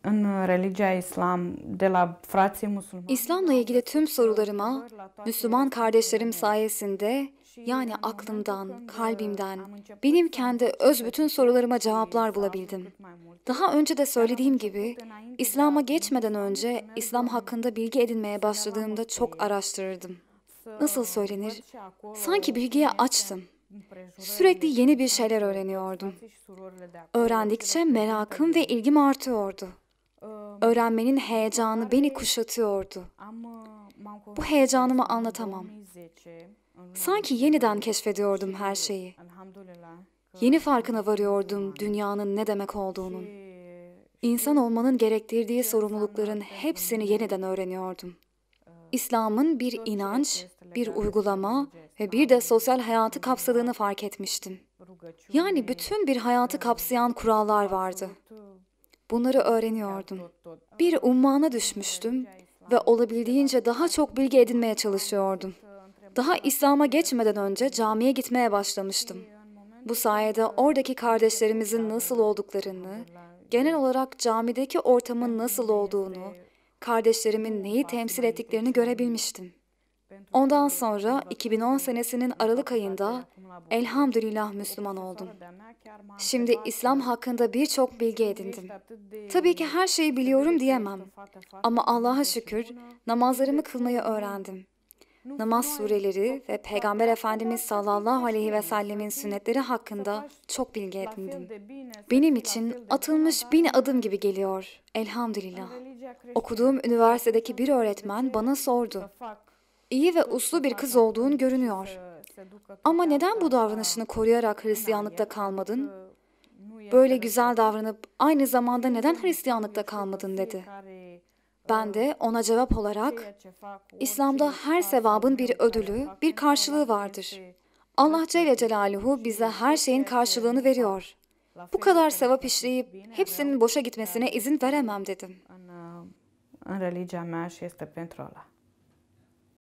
în religia islam de la frații musulmani. İslam'la ilgili tüm sorularıma Müslüman kardeşlerim sayesinde yani aklımdan, kalbimden, benim kendi öz bütün sorularıma cevaplar bulabildim. Daha önce de söylediğim gibi, İslam'a geçmeden önce İslam hakkında bilgi edinmeye başladığımda çok araştırırdım. Nasıl söylenir? Sanki bilgiye açtım. Sürekli yeni bir şeyler öğreniyordum. Öğrendikçe merakım ve ilgim artıyordu. Öğrenmenin heyecanı beni kuşatıyordu. Bu heyecanımı anlatamam. Sanki yeniden keşfediyordum her şeyi. Yeni farkına varıyordum dünyanın ne demek olduğunun. İnsan olmanın gerektirdiği sorumlulukların hepsini yeniden öğreniyordum. İslam'ın bir inanç, bir uygulama ve bir de sosyal hayatı kapsadığını fark etmiştim. Yani bütün bir hayatı kapsayan kurallar vardı. Bunları öğreniyordum. Bir ummana düşmüştüm ve olabildiğince daha çok bilgi edinmeye çalışıyordum. Daha İslam'a geçmeden önce camiye gitmeye başlamıştım. Bu sayede oradaki kardeşlerimizin nasıl olduklarını, genel olarak camideki ortamın nasıl olduğunu kardeşlerimin neyi temsil ettiklerini görebilmiştim. Ondan sonra 2010 senesinin Aralık ayında elhamdülillah Müslüman oldum. Şimdi İslam hakkında birçok bilgi edindim. Tabii ki her şeyi biliyorum diyemem. Ama Allah'a şükür namazlarımı kılmayı öğrendim namaz sureleri ve Peygamber Efendimiz sallallahu aleyhi ve sellemin sünnetleri hakkında çok bilgi edindim. Benim için atılmış bin adım gibi geliyor. Elhamdülillah. Okuduğum üniversitedeki bir öğretmen bana sordu. İyi ve uslu bir kız olduğun görünüyor. Ama neden bu davranışını koruyarak Hristiyanlıkta kalmadın? Böyle güzel davranıp aynı zamanda neden Hristiyanlıkta kalmadın dedi. Ben de ona cevap olarak, İslam'da her sevabın bir ödülü, bir karşılığı vardır. Allah Celle Celaluhu bize her şeyin karşılığını veriyor. Bu kadar sevap işleyip hepsinin boşa gitmesine izin veremem dedim. În religia mea și este pentru Allah.